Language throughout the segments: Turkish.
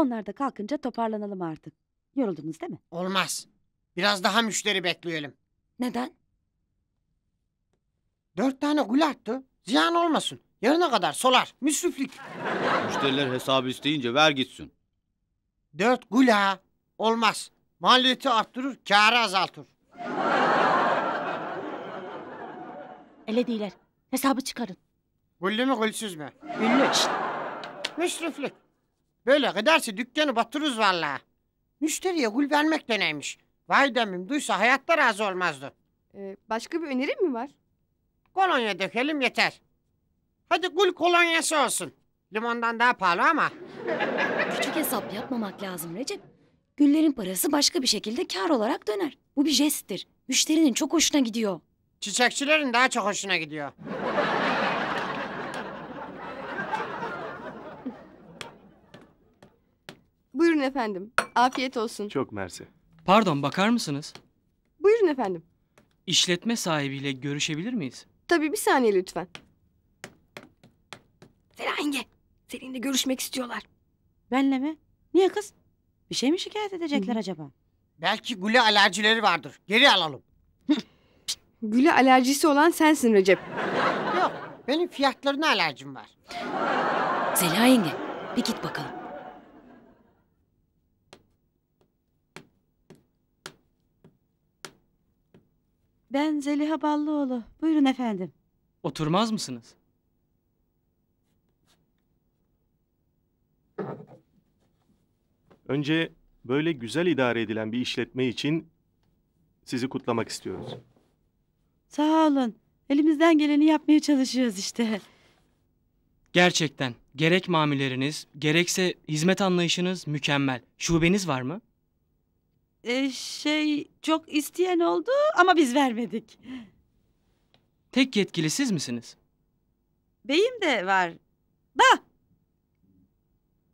Onlar da kalkınca toparlanalım artık. Yoruldunuz değil mi? Olmaz. Biraz daha müşteri bekleyelim. Neden? Dört tane gül attı. Ziyan olmasın. Yarına kadar solar. Müsriflik. Müşteriler hesabı isteyince ver gitsin. Dört gül ha. Olmaz. Maliyeti arttırır, kârı azaltır. Ele değiller. Hesabı çıkarın. Güllü mü gülsüz mü? Güllü işte. Müsriflik. Böyle giderse dükkanı batırırız valla. Müşteriye gül vermek de Vay demim duysa hayatta razı olmazdı. Ee, başka bir önerin mi var? Kolonya dökelim yeter. Hadi gül kolonyası olsun. Limondan daha pahalı ama. Küçük hesap yapmamak lazım Recep. Güllerin parası başka bir şekilde kar olarak döner. Bu bir jesttir. Müşterinin çok hoşuna gidiyor. Çiçekçilerin daha çok hoşuna gidiyor. Buyurun efendim. Afiyet olsun. Çok mersi. Pardon bakar mısınız? Buyurun efendim. İşletme sahibiyle görüşebilir miyiz? Tabii bir saniye lütfen. Serenge, seninle görüşmek istiyorlar. Benle mi? Niye kız? Bir şey mi şikayet edecekler Hı. acaba? Belki güle alerjileri vardır. Geri alalım. güle alerjisi olan sensin Recep. Yok, benim fiyatlarına alerjim var. Zeliha yenge, bir git bakalım. Ben Zeliha Ballıoğlu. Buyurun efendim. Oturmaz mısınız? Önce böyle güzel idare edilen bir işletme için sizi kutlamak istiyoruz. Sağ olun. Elimizden geleni yapmaya çalışıyoruz işte. Gerçekten gerek mamuleriniz gerekse hizmet anlayışınız mükemmel. Şubeniz var mı? Ee, şey çok isteyen oldu ama biz vermedik. Tek yetkili siz misiniz? Beyim de var. Da.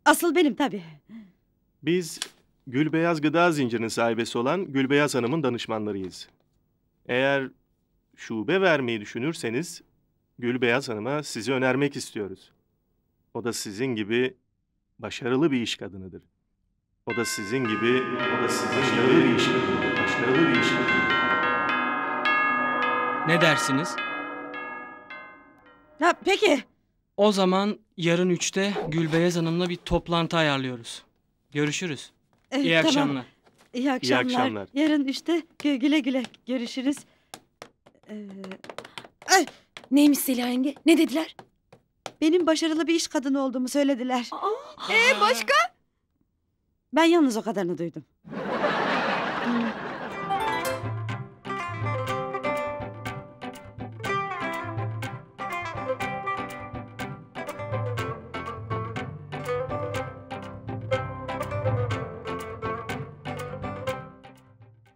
Asıl benim tabii. Biz Gülbeyaz Gıda Zinciri'nin sahibesi olan Gülbeyaz Hanım'ın danışmanlarıyız. Eğer şube vermeyi düşünürseniz Gülbeyaz Hanım'a sizi önermek istiyoruz. O da sizin gibi başarılı bir iş kadınıdır. O da sizin gibi, o da sizin başarılı gibi. bir iş kadını, başarılı bir iş Ne dersiniz? Ya peki. O zaman yarın üçte Gülbeyaz Hanım'la bir toplantı ayarlıyoruz. Görüşürüz. Ee, İyi tamam. akşamlar. İyi akşamlar. İyi akşamlar. Yarın üçte güle güle görüşürüz. Ee, ay, Neymiş Selah yenge? Ne dediler? benim başarılı bir iş kadını olduğumu söylediler. Aa, Ee başka? Ben yalnız o kadarını duydum.